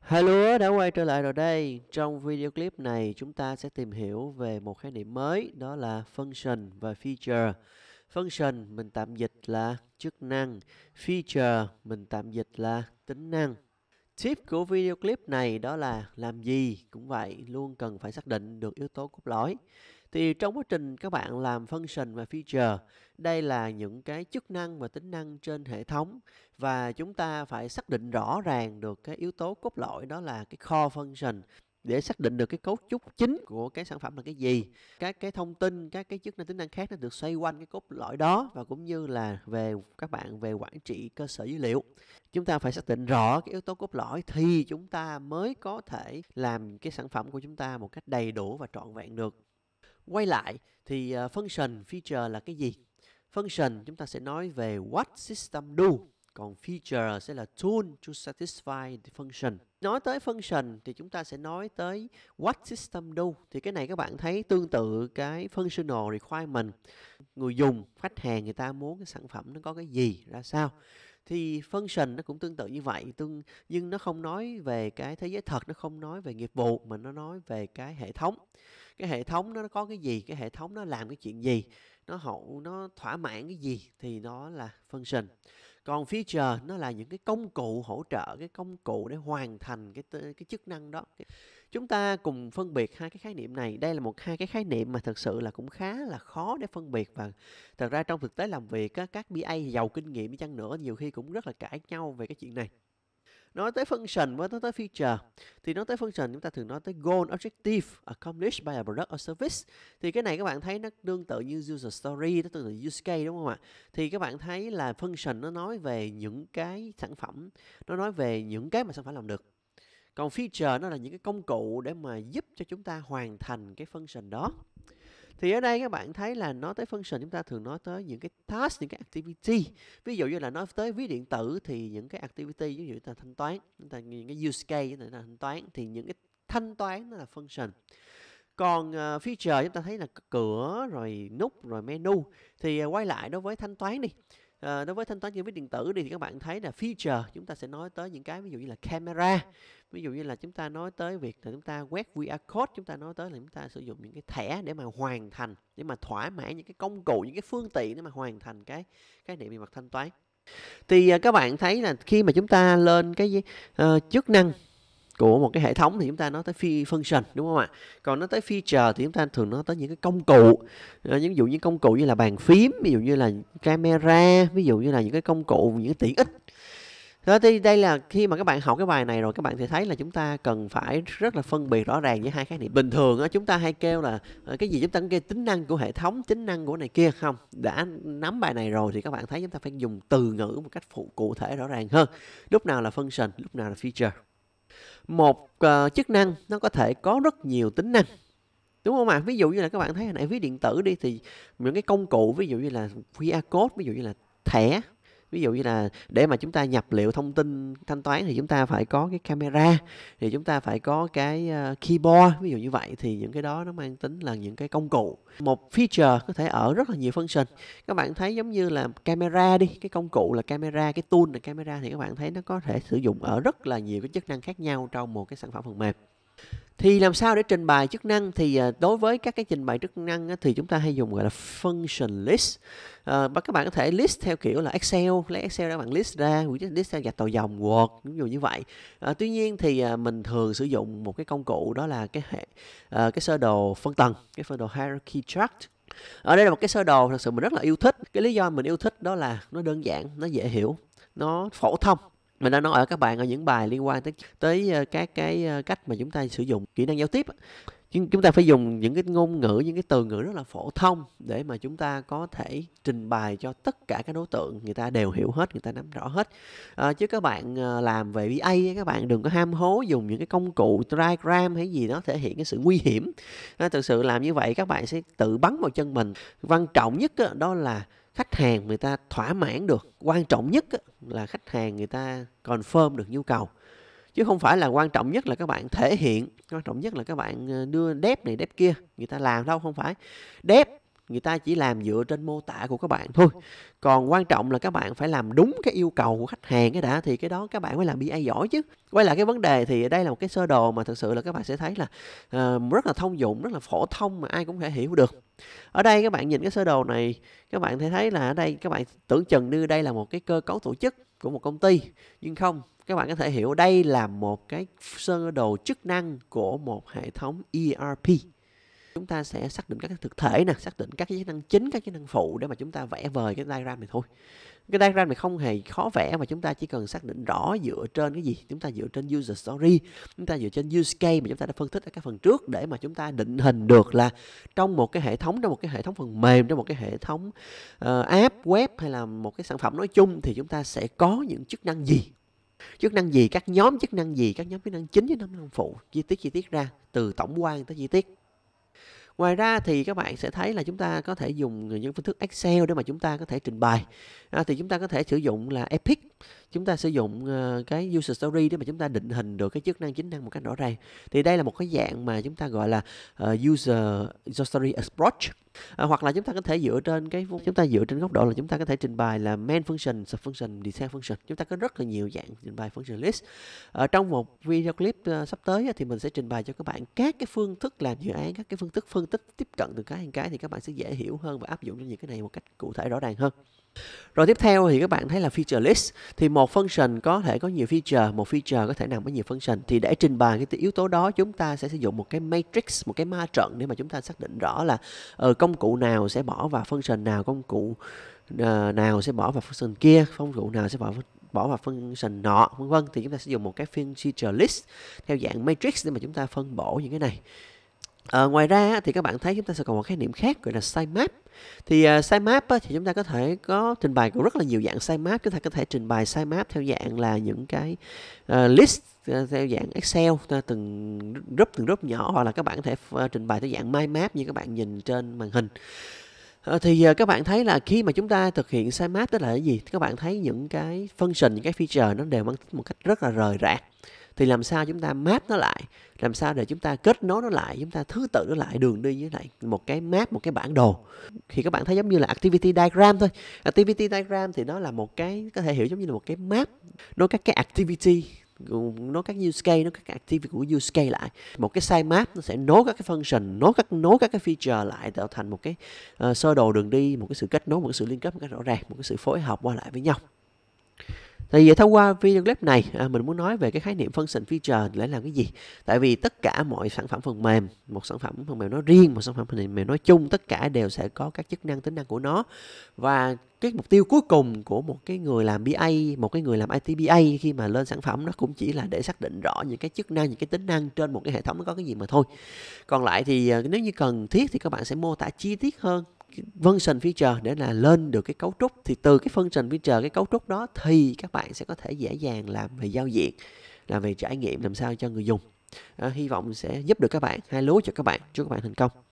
Hello đã quay trở lại rồi đây Trong video clip này chúng ta sẽ tìm hiểu về một khái niệm mới Đó là function và feature Function mình tạm dịch là chức năng Feature mình tạm dịch là tính năng Tip của video clip này đó là làm gì cũng vậy luôn cần phải xác định được yếu tố cốt lõi thì trong quá trình các bạn làm function và feature, đây là những cái chức năng và tính năng trên hệ thống và chúng ta phải xác định rõ ràng được cái yếu tố cốt lõi đó là cái core function để xác định được cái cấu trúc chính của cái sản phẩm là cái gì các cái thông tin các cái chức năng tính năng khác nó được xoay quanh cái cốt lõi đó và cũng như là về các bạn về quản trị cơ sở dữ liệu chúng ta phải xác định rõ cái yếu tố cốt lõi thì chúng ta mới có thể làm cái sản phẩm của chúng ta một cách đầy đủ và trọn vẹn được Quay lại thì uh, function feature là cái gì? Function chúng ta sẽ nói về what system do. Còn feature sẽ là tool to satisfy the function. Nói tới function thì chúng ta sẽ nói tới what system do. Thì cái này các bạn thấy tương tự cái functional requirement. Người dùng, khách hàng người ta muốn cái sản phẩm nó có cái gì, ra sao. Thì function nó cũng tương tự như vậy. Tương, nhưng nó không nói về cái thế giới thật, nó không nói về nghiệp vụ mà nó nói về cái hệ thống cái hệ thống nó có cái gì cái hệ thống nó làm cái chuyện gì nó hậu nó thỏa mãn cái gì thì nó là function còn feature nó là những cái công cụ hỗ trợ cái công cụ để hoàn thành cái cái chức năng đó chúng ta cùng phân biệt hai cái khái niệm này đây là một hai cái khái niệm mà thật sự là cũng khá là khó để phân biệt và thật ra trong thực tế làm việc các BA giàu kinh nghiệm chăng nữa nhiều khi cũng rất là cãi nhau về cái chuyện này nói tới function với nói tới feature thì nói tới function chúng ta thường nói tới goal objective accomplished by a product or service thì cái này các bạn thấy nó tương tự như user story nó tương tự như use case đúng không ạ thì các bạn thấy là function nó nói về những cái sản phẩm nó nói về những cái mà sản phẩm làm được còn feature nó là những cái công cụ để mà giúp cho chúng ta hoàn thành cái function đó thì ở đây các bạn thấy là nói tới function chúng ta thường nói tới những cái task những cái activity ví dụ như là nói tới ví điện tử thì những cái activity ví dụ như là thanh toán chúng ta những cái use case như ta là thanh toán thì những cái thanh toán nó là function còn uh, feature chúng ta thấy là cửa rồi nút rồi menu thì uh, quay lại đối với thanh toán đi à, đối với thanh toán chi phí điện tử thì các bạn thấy là feature chúng ta sẽ nói tới những cái ví dụ như là camera ví dụ như là chúng ta nói tới việc là chúng ta quét QR code chúng ta nói tới là chúng ta sử dụng những cái thẻ để mà hoàn thành để mà thỏa mãn những cái công cụ những cái phương tiện để mà hoàn thành cái cái niệm về mặt thanh toán thì ờ, các bạn thấy là khi mà chúng ta lên cái uh, chức năng của một cái hệ thống thì chúng ta nói tới phi function đúng không ạ còn nói tới feature thì chúng ta thường nói tới những cái công cụ ờ, ví dụ như công cụ như là bàn phím ví dụ như là camera ví dụ như là những cái công cụ những tiện ích Thế thì đây là khi mà các bạn học cái bài này rồi các bạn sẽ thấy là chúng ta cần phải rất là phân biệt rõ ràng với hai khái niệm. Bình thường á chúng ta hay kêu là ờ, cái gì chúng ta cũng kêu tính năng của hệ thống, tính năng của này kia không. Đã nắm bài này rồi thì các bạn thấy chúng ta phải dùng từ ngữ một cách phụ cụ thể rõ ràng hơn. Lúc nào là function, lúc nào là feature một uh, chức năng nó có thể có rất nhiều tính năng đúng không ạ ví dụ như là các bạn thấy hồi nãy ví điện tử đi thì những cái công cụ ví dụ như là qr code ví dụ như là thẻ ví dụ như là để mà chúng ta nhập liệu thông tin thanh toán thì chúng ta phải có cái camera thì chúng ta phải có cái ờ, keyboard ví dụ như vậy thì những cái đó nó mang tính là những cái công cụ một feature có thể ở rất là nhiều function các bạn thấy giống như là camera đi cái công cụ là camera cái tool là camera thì các bạn thấy nó có thể sử dụng ở rất là nhiều cái chức năng khác nhau trong một cái sản phẩm phần mềm thì làm sao để trình bày chức năng thì à, đối với các cái trình bày chức năng thì chúng ta hay dùng gọi là function list ờ, và các bạn có thể list theo kiểu là excel lấy excel ra bạn list ra list theo dạch tàu dòng word ví dụ như vậy ờ, tuy nhiên thì à, mình thường sử dụng một cái công cụ đó là cái hệ ờ, cái sơ đồ phân tầng cái sơ đồ hierarchy chart ở đây là một cái sơ đồ thật sự mình rất là yêu thích cái lý do mình yêu thích đó là nó đơn giản nó dễ hiểu nó phổ thông mình đã nói ở các bạn ở những bài liên quan tới tới ờ, các cái ờ, cách mà chúng ta sử dụng kỹ năng giao tiếp chúng chúng ta phải dùng những cái ngôn ngữ những cái từ ngữ rất là phổ thông để mà chúng ta có thể trình bày cho tất cả các đối tượng người ta đều hiểu hết người ta nắm rõ hết à, chứ các bạn làm về VA các bạn đừng có ham hố dùng những cái công cụ diagram hay gì đó thể hiện cái sự nguy hiểm à, thực sự làm như vậy các bạn sẽ tự bắn vào chân mình quan trọng nhất đó là khách hàng người ta thỏa mãn được quan trọng nhất là khách hàng người ta confirm được nhu cầu chứ không phải là quan trọng nhất là các bạn thể hiện quan trọng nhất là các bạn ờ, đưa dép này dép kia người ta làm đâu không phải dép người ta chỉ làm dựa trên mô tả của các bạn thôi còn quan trọng là các bạn phải làm đúng cái yêu cầu của khách hàng cái đã thì cái đó các bạn mới làm BA giỏi chứ quay lại cái vấn đề thì đây là một cái sơ đồ mà thực sự là các bạn sẽ thấy là uh, rất là thông dụng rất là phổ thông mà ai cũng thể hiểu được ở đây các bạn nhìn cái sơ đồ này các bạn thể thấy là ở đây các bạn tưởng chừng như đây là một cái cơ cấu tổ chức của một công ty nhưng không các bạn có thể hiểu đây là một cái sơ đồ chức năng của một hệ thống ERP chúng ta sẽ xác định các cái thực thể nè xác định các cái chức năng chính các chức năng phụ để mà chúng ta vẽ vời cái diagram này thôi cái diagram này không hề khó vẽ mà chúng ta chỉ cần xác định rõ dựa trên cái gì chúng ta dựa trên user story chúng ta dựa trên use case mà chúng ta đã phân tích ở các phần trước để mà chúng ta định hình được là trong một cái hệ thống trong một cái hệ thống phần mềm trong một cái hệ thống uh, app web hay là một cái sản phẩm nói chung thì chúng ta sẽ có những chức năng gì chức năng gì các nhóm chức năng gì các nhóm chức năng chính với năm năng phụ chi tiết chi tiết ra từ tổng quan tới chi tiết ngoài ra thì các bạn sẽ thấy là chúng ta có thể dùng những phương thức Excel để mà chúng ta có thể trình bày à, thì chúng ta có thể sử dụng là Epic chúng ta sử dụng ờ, cái user story để mà chúng ta định hình được cái chức năng chính năng một cách rõ ràng thì đây là một cái dạng mà chúng ta gọi là ờ, user, user story approach À, hoặc là chúng ta có thể dựa trên cái chúng ta dựa trên góc độ là chúng ta có thể trình bày là main function, sub function, design function. Chúng ta có rất là nhiều dạng trình bày function list. Ở trong một video clip sắp tới thì mình sẽ trình bày cho các bạn các cái phương thức làm dự án, các cái phương thức phân tích tiếp cận từ cái cái thì các bạn sẽ dễ hiểu hơn và áp dụng cho những cái này một cách cụ thể rõ ràng hơn. Rồi tiếp theo thì các bạn thấy là feature list thì một function có thể có nhiều feature, một feature có thể nằm với nhiều function thì để trình bày cái yếu tố đó chúng ta sẽ sử dụng một cái matrix, một cái ma trận để mà chúng ta xác định rõ là uh, công cụ nào sẽ bỏ vào function nào, công cụ uh, nào sẽ bỏ vào function kia, công cụ nào sẽ bỏ vào bỏ vào function nọ vân vân thì chúng ta sẽ dùng một cái feature list theo dạng matrix để mà chúng ta phân bổ những cái này À, ngoài ra thì các bạn thấy chúng ta sẽ còn một khái niệm khác gọi là sitemap. Thì uh, ờ, sitemap thì chúng ta có thể có trình bày cũng rất là nhiều dạng sitemap. Chúng ta có thể trình bày sitemap theo dạng là những cái uh, list uh, theo dạng Excel từng group từng group nhỏ hoặc là các bạn có thể uh, trình bày theo dạng mind map như các bạn nhìn trên màn hình. thì các bạn thấy là khi mà chúng ta thực hiện sitemap đó là cái gì? Các bạn thấy những cái function, những cái feature nó đều mang tính một cách rất là rời rạc thì làm sao chúng ta map nó lại làm sao để chúng ta kết nối nó lại chúng ta thứ tự nó lại đường đi với lại một cái map một cái bản đồ thì các bạn thấy giống như là activity diagram thôi activity diagram thì nó là một cái có thể hiểu giống như là một cái map nó các cái activity nó các use case nó các activity của use case lại một cái site map nó sẽ nối các cái function nối các nối các cái feature lại tạo thành một cái uh, sơ đồ đường đi một cái sự kết nối một cái sự liên kết một cái rõ ràng một cái sự phối hợp qua lại với nhau Tại vì thông qua video clip này à, mình muốn nói về cái khái niệm function feature để làm cái gì. Tại vì tất cả mọi sản phẩm phần mềm, một sản phẩm phần mềm nó riêng, một sản phẩm phần mềm nói chung tất cả đều sẽ có các chức năng tính năng của nó. Và cái mục tiêu cuối cùng của một cái người làm BA, một cái người làm ITBA khi mà lên sản phẩm nó cũng chỉ là để xác định rõ những cái chức năng, những cái tính năng trên một cái hệ thống nó có cái gì mà thôi. Còn lại thì à, nếu như cần thiết thì các bạn sẽ mô tả chi tiết hơn function vâng feature để là lên được cái cấu trúc thì từ cái function feature cái cấu trúc đó thì các bạn sẽ có thể dễ dàng làm về giao diện làm về trải nghiệm làm sao cho người dùng à, hy vọng sẽ giúp được các bạn hai lúa cho các bạn chúc các bạn thành công